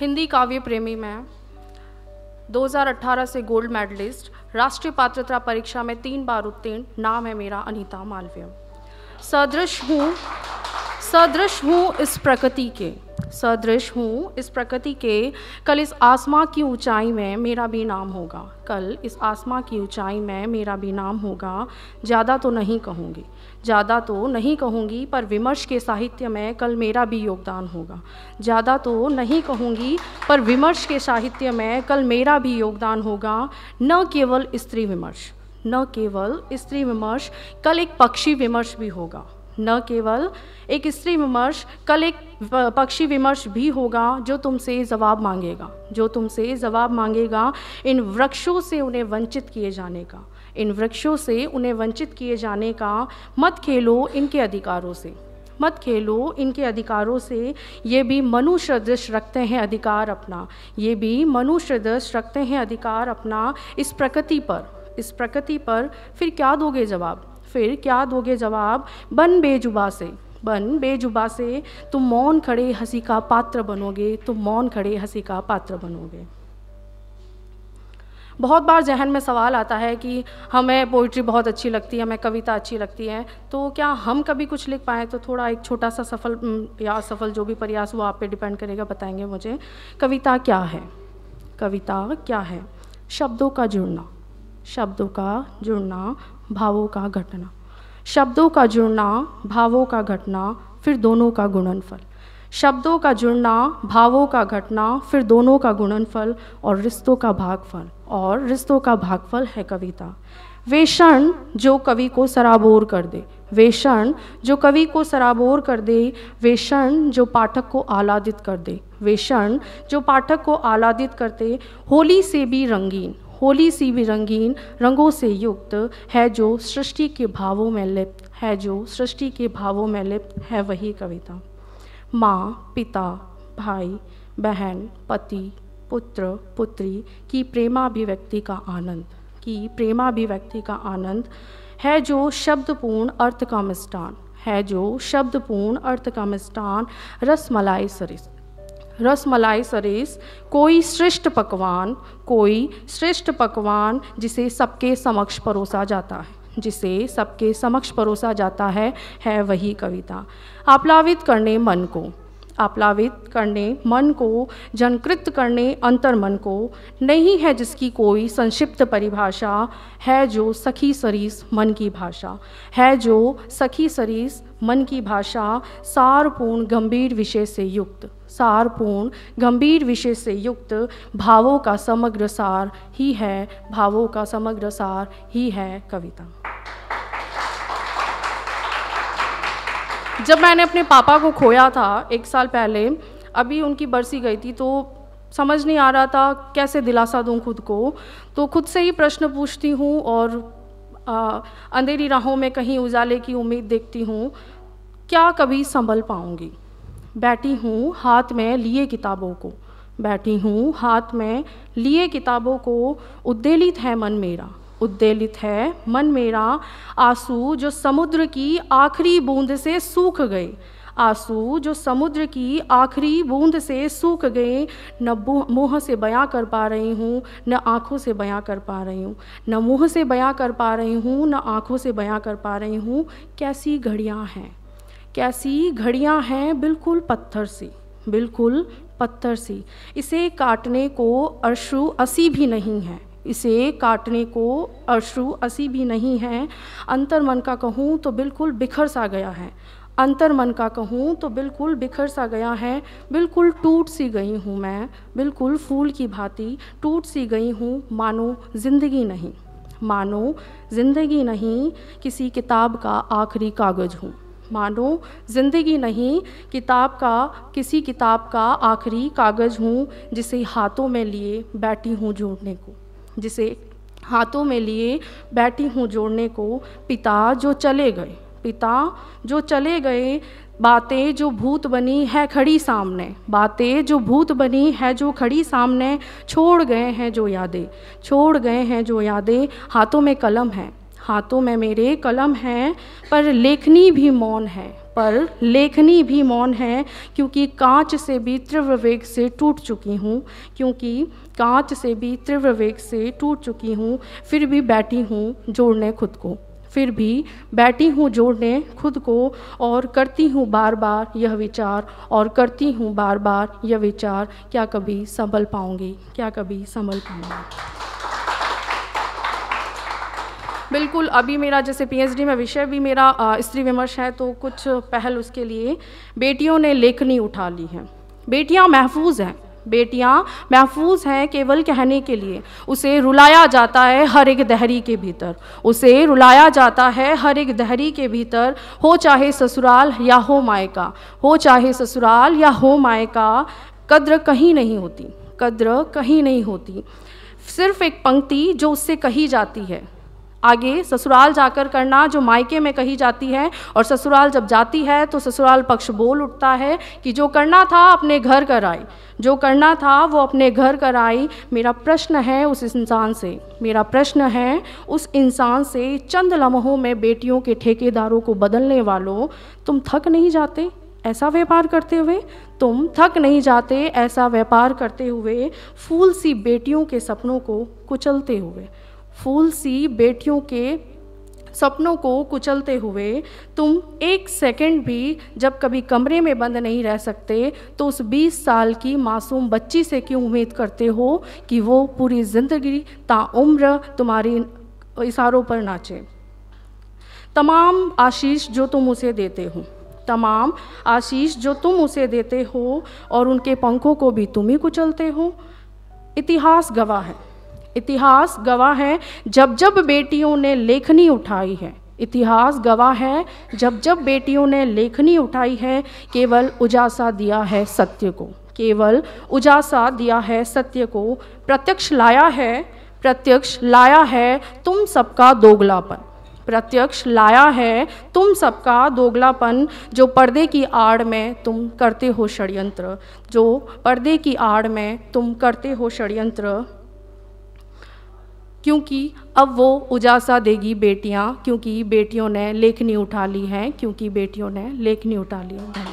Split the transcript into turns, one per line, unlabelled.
हिंदी काव्य प्रेमी में 2018 से गोल्ड मेडलिस्ट राष्ट्रीय पात्रता परीक्षा में तीन बार उत्तीर्ण नाम है मेरा अनीता मालवीय सदृश हूँ सदृश हूँ इस प्रकृति के सदृश हूँ इस प्रकृति के कल इस आसमां की ऊंचाई में मेरा भी नाम होगा कल इस आसमां की ऊंचाई में मेरा भी नाम होगा ज़्यादा तो नहीं कहूँगी ज़्यादा तो नहीं कहूँगी पर विमर्श के साहित्य में कल मेरा भी योगदान होगा ज़्यादा तो नहीं कहूँगी पर विमर्श के साहित्य में कल मेरा भी योगदान होगा न केवल स्त्री विमर्श न केवल स्त्री विमर्श कल एक पक्षी विमर्श भी होगा न केवल एक स्त्री विमर्श कल एक पक्षी विमर्श भी होगा जो तुमसे जवाब मांगेगा जो तुमसे जवाब मांगेगा इन वृक्षों से उन्हें वंचित किए जाने का इन वृक्षों से उन्हें वंचित किए जाने का मत खेलो इनके अधिकारों से मत खेलो इनके अधिकारों से ये भी मनुष्य दृश रखते हैं अधिकार अपना ये भी मनुष्य दृश रखते हैं अधिकार अपना इस प्रकृति पर इस प्रकृति पर फिर क्या दोगे जवाब फिर क्या दोगे जवाब बन बेजुबा से बन बेजुबा से तुम मौन खड़े हंसी का पात्र बनोगे तुम मौन खड़े हंसी का पात्र बनोगे बहुत बार जहन में सवाल आता है कि हमें पोइट्री बहुत अच्छी लगती है हमें कविता अच्छी लगती है तो क्या हम कभी कुछ लिख पाएँ तो थोड़ा एक छोटा सा सफल या असफल जो भी प्रयास वो आप पे डिपेंड करेगा बताएंगे मुझे कविता क्या है कविता क्या है शब्दों का जुड़ना शब्दों का जुड़ना भावों का घटना शब्दों का जुड़ना भावों का घटना फिर दोनों का गुणनफल शब्दों का जुड़ना भावों का घटना फिर दोनों का गुणनफल और रिश्तों का भागफल और रिश्तों का भागफल है कविता वे क्षण जो कवि को सराबोर कर दे वे क्षण जो कवि को सराबोर कर दे वे क्षण जो पाठक को आह्लादित कर दे वे क्षण जो पाठक को आह्लादित करते होली से भी रंगीन होली सी भी रंगीन रंगों से युक्त है जो सृष्टि के भावों में लिप्त है जो सृष्टि के भावों में लिप्त है वही कविता माँ पिता भाई बहन पति पुत्र पुत्री की प्रेमाभिव्यक्ति का आनंद की प्रेमाभिव्यक्ति का आनंद है जो शब्दपूर्ण अर्थ का मिष्टान है जो शब्दपूर्ण अर्थ का मिष्टान रसमलाई सरिस रसमलाई सरीस कोई श्रेष्ठ पकवान कोई श्रेष्ठ पकवान जिसे सबके समक्ष परोसा जाता है जिसे सबके समक्ष परोसा जाता है है वही कविता आप्लावित करने मन को आप्लावित करने मन को जनकृत करने अंतर मन को नहीं है जिसकी कोई संक्षिप्त परिभाषा है जो सखी सरीस मन की भाषा है जो सखी सरीस मन की भाषा सारपूर्ण गंभीर विषय से युक्त सारपूर्ण गंभीर विषय से युक्त भावों का समग्र सार ही है भावों का समग्र सार ही है कविता जब मैंने अपने पापा को खोया था एक साल पहले अभी उनकी बरसी गई थी तो समझ नहीं आ रहा था कैसे दिलासा दूं खुद को तो खुद से ही प्रश्न पूछती हूँ और आ, अंधेरी राहों में कहीं उजाले की उम्मीद देखती हूँ क्या कभी संभल पाऊँगी बैठी हूँ हाथ में लिए किताबों को बैठी हूँ हाथ में लिए किताबों को उद्देलित है मन मेरा उद्देलित है मन मेरा आंसू जो समुद्र की आखिरी बूंद से सूख गए आंसू जो समुद्र की आखिरी बूंद से सूख गए न मुँह से बयां कर पा रही हूँ न आँखों से बयां कर पा रही हूँ न मुँह से बयां कर पा रही हूँ न आँखों से बयां कर पा रही हूँ कैसी घड़ियाँ हैं कैसी घड़ियां हैं बिल्कुल पत्थर सी बिल्कुल पत्थर सी इसे काटने को अश्रु असी भी नहीं है इसे काटने को अश्रु असी भी नहीं है अंतर मन का कहूँ तो बिल्कुल बिखर सा गया है अंतर मन का कहूँ तो बिल्कुल बिखर सा गया है बिल्कुल टूट सी गई हूँ मैं बिल्कुल फूल की भांति टूट सी गई हूँ मानो जिंदगी नहीं मानो जिंदगी नहीं किसी किताब का आखिरी कागज़ हूँ मानो ज़िंदगी नहीं किताब का किसी किताब का आखिरी कागज़ हूँ जिसे हाथों में लिए बैठी हूँ जोड़ने को जिसे हाथों में लिए बैठी हूँ जोड़ने को पिता जो चले गए पिता जो चले गए बातें जो भूत बनी है खड़ी सामने बातें जो भूत बनी है जो खड़ी सामने छोड़ गए हैं जो यादें छोड़ गए हैं जो यादें हाथों में कलम है हाथों में मेरे कलम हैं पर लेखनी भी मौन है पर लेखनी भी मौन है क्योंकि कांच से भी तीव्र वेग से टूट चुकी हूँ क्योंकि कांच से भी तीव्र वेग से टूट चुकी हूँ फिर भी बैठी हूँ जोड़ने खुद को फिर भी बैठी हूँ जोड़ने खुद को और करती हूँ बार बार यह विचार और करती हूँ बार बार यह विचार क्या कभी संभल पाऊँगी क्या कभी संभल पाऊँगी बिल्कुल अभी मेरा जैसे पीएचडी में विषय भी मेरा स्त्री विमर्श है तो कुछ पहल उसके लिए बेटियों ने लेखनी उठा ली है बेटियाँ महफूज हैं बेटियां महफूज हैं केवल कहने के लिए उसे रुलाया जाता है हर एक दहरी के भीतर उसे रुलाया जाता है हर एक दहरी के भीतर हो चाहे ससुराल या हो मायका हो चाहे ससुराल या हो मायका कद्र कहीं नहीं होती कद्र कहीं नहीं होती सिर्फ एक पंक्ति जो उससे कही जाती है आगे ससुराल जाकर करना जो मायके में कही जाती है और ससुराल जब जाती है तो ससुराल पक्ष बोल उठता है कि जो करना था अपने घर कर आई जो करना था वो अपने घर कर आई मेरा प्रश्न है उस इंसान से मेरा प्रश्न है उस इंसान से चंद लम्हों में बेटियों के ठेकेदारों को बदलने वालों तुम थक नहीं जाते ऐसा व्यापार करते हुए तुम थक नहीं जाते ऐसा व्यापार करते हुए फूल सी बेटियों के सपनों को कुचलते हुए फूल सी बेटियों के सपनों को कुचलते हुए तुम एक सेकंड भी जब कभी कमरे में बंद नहीं रह सकते तो उस 20 साल की मासूम बच्ची से क्यों उम्मीद करते हो कि वो पूरी ज़िंदगी ताउम्र तुम्हारी इशारों पर नाचे तमाम आशीष जो तुम उसे देते हो तमाम आशीष जो तुम उसे देते हो और उनके पंखों को भी तुम ही कुचलते हो इतिहास गवाह है इतिहास गवाह है जब जब बेटियों ने लेखनी उठाई है इतिहास गवाह है जब जब बेटियों ने लेखनी उठाई है केवल उजासा दिया है सत्य को केवल उजासा दिया है सत्य को प्रत्यक्ष लाया है प्रत्यक्ष लाया है तुम सबका दोगलापन प्रत्यक्ष लाया है तुम सबका दोगलापन जो पर्दे की आड़ में तुम करते हो षड्यंत्र जो पर्दे की आड़ में तुम करते हो षड्यंत्र क्योंकि अब वो उजासा देगी बेटियाँ क्योंकि बेटियों ने लेखनी उठा ली हैं क्योंकि बेटियों ने लेखनी उठा ली है